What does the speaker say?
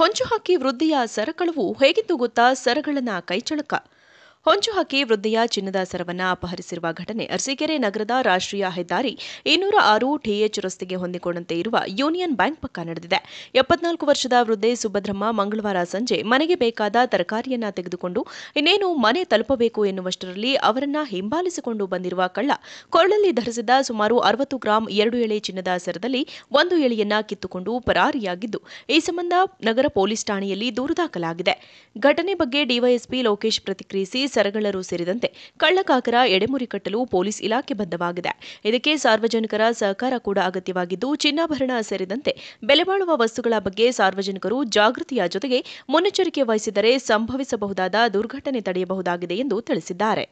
ಹೊಂಚು ಹಾಕಿ ವೃದ್ಧಿಯ ಸರಕಳವು ಹೇಗಿತ್ತು ಗೊತ್ತಾ ಸರಗಳನ ಕೈಚಳಕ ಹೊಂಚು ಹಾಕಿ ವೃದ್ಧೆಯ ಚಿನ್ನದ ಸರವನ್ನು ಅಪಹರಿಸಿರುವ ಘಟನೆ ಅರಸೀಕೆರೆ ನಗರದ ರಾಷ್ಟ್ರೀಯ ಹೆದ್ದಾರಿ ಇನ್ನೂರ ಆರು ಟಿಎಚ್ ರಸ್ತೆಗೆ ಹೊಂದಿಕೊಂಡಂತೆ ಇರುವ ಯೂನಿಯನ್ ಬ್ಯಾಂಕ್ ಪಕ್ಕ ನಡೆದಿದೆ ಎಪ್ಪತ್ನಾಲ್ಕು ವರ್ಷದ ವೃದ್ಧೆ ಸುಭದ್ರಮ್ಮ ಮಂಗಳವಾರ ಸಂಜೆ ಮನೆಗೆ ಬೇಕಾದ ತರಕಾರಿಯನ್ನ ತೆಗೆದುಕೊಂಡು ಇನ್ನೇನು ಮನೆ ತಲುಪಬೇಕು ಎನ್ನುವಷ್ಟರಲ್ಲಿ ಅವರನ್ನ ಹಿಂಬಾಲಿಸಿಕೊಂಡು ಬಂದಿರುವ ಕಳ್ಳ ಕೊರಳಲ್ಲಿ ಧರಿಸಿದ ಸುಮಾರು ಅರವತ್ತು ಗ್ರಾಂ ಎರಡು ಎಳೆ ಚಿನ್ನದ ಸರದಲ್ಲಿ ಒಂದು ಎಳೆಯನ್ನ ಕಿತ್ತುಕೊಂಡು ಪರಾರಿಯಾಗಿದ್ದು ಈ ಸಂಬಂಧ ನಗರ ಪೊಲೀಸ್ ಠಾಣೆಯಲ್ಲಿ ದೂರು ದಾಖಲಾಗಿದೆ ಘಟನೆ ಬಗ್ಗೆ ಡಿವೈಎಸ್ಪಿ ಲೋಕೇಶ್ ಪ್ರತಿಕ್ರಿಯಿಸಿ ಸರಗಳರು ಸೇರಿದಂತೆ ಕಳ್ಳಕಾಕರ ಎಡೆಮುರಿ ಕಟ್ಟಲು ಪೊಲೀಸ್ ಇಲಾಖೆ ಬದ್ಧವಾಗಿದೆ ಇದಕ್ಕೆ ಸಾರ್ವಜನಿಕರ ಸಹಕಾರ ಕೂಡ ಅಗತ್ಯವಾಗಿದ್ದು ಚಿನ್ನಾಭರಣ ಸೇರಿದಂತೆ ಬೆಲೆಬಾಳುವ ವಸ್ತುಗಳ ಬಗ್ಗೆ ಸಾರ್ವಜನಿಕರು ಜಾಗೃತಿಯ ಜೊತೆಗೆ ಮುನ್ನೆಚ್ಚರಿಕೆ ವಹಿಸಿದರೆ ಸಂಭವಿಸಬಹುದಾದ ದುರ್ಘಟನೆ ತಡೆಯಬಹುದಾಗಿದೆ ಎಂದು ತಿಳಿಸಿದ್ದಾರೆ